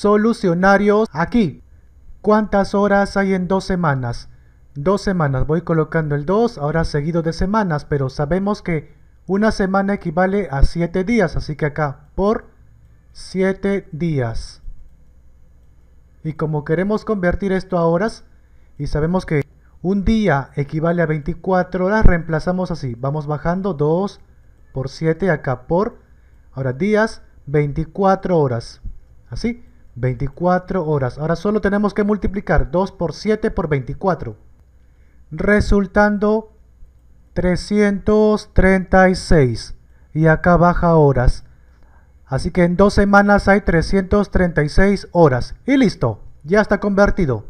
solucionarios aquí. ¿Cuántas horas hay en dos semanas? Dos semanas, voy colocando el 2, ahora seguido de semanas, pero sabemos que una semana equivale a 7 días, así que acá por 7 días. Y como queremos convertir esto a horas, y sabemos que un día equivale a 24 horas, reemplazamos así. Vamos bajando 2 por 7 acá por, ahora días, 24 horas. Así. 24 horas. Ahora solo tenemos que multiplicar 2 por 7 por 24. Resultando 336. Y acá baja horas. Así que en dos semanas hay 336 horas. Y listo, ya está convertido.